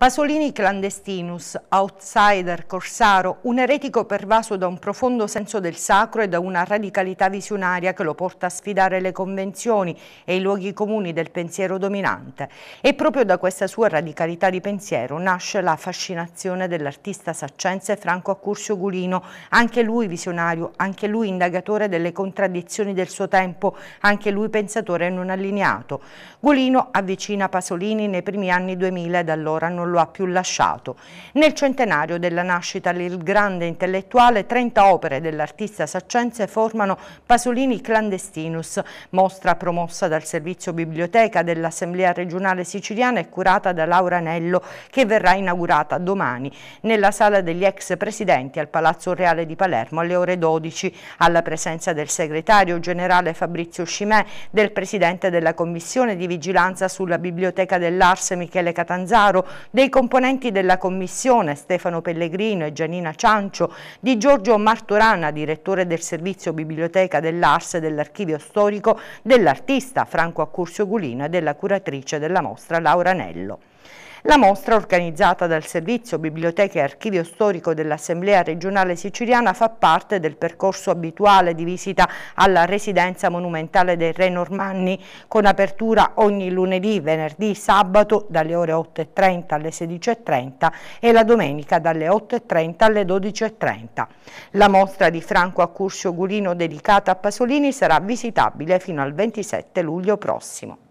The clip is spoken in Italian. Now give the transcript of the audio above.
Pasolini clandestinus, outsider, corsaro, un eretico pervaso da un profondo senso del sacro e da una radicalità visionaria che lo porta a sfidare le convenzioni e i luoghi comuni del pensiero dominante. E proprio da questa sua radicalità di pensiero nasce la fascinazione dell'artista saccense Franco Accursio Gulino, anche lui visionario, anche lui indagatore delle contraddizioni del suo tempo, anche lui pensatore non allineato. Gulino avvicina Pasolini nei primi anni 2000 e da allora non lo lo ha più lasciato. Nel centenario della nascita del grande intellettuale, 30 opere dell'artista saccense formano Pasolini Clandestinus, mostra promossa dal servizio biblioteca dell'Assemblea regionale siciliana e curata da Laura Nello, che verrà inaugurata domani nella sala degli ex presidenti al Palazzo Reale di Palermo alle ore 12, alla presenza del segretario generale Fabrizio Scimè, del presidente della Commissione di Vigilanza sulla Biblioteca dell'Ars Michele Catanzaro, dei componenti della Commissione Stefano Pellegrino e Gianina Ciancio, di Giorgio Martorana, direttore del servizio biblioteca dell'Ars e dell'archivio storico dell'artista Franco Accursio Gulino e della curatrice della mostra Laura Nello. La mostra, organizzata dal Servizio Biblioteca e Archivio Storico dell'Assemblea regionale siciliana, fa parte del percorso abituale di visita alla Residenza Monumentale dei Re Normanni, con apertura ogni lunedì, venerdì, sabato dalle ore 8.30 alle 16.30 e la domenica dalle 8.30 alle 12.30. La mostra di Franco Accursio Gulino dedicata a Pasolini sarà visitabile fino al 27 luglio prossimo.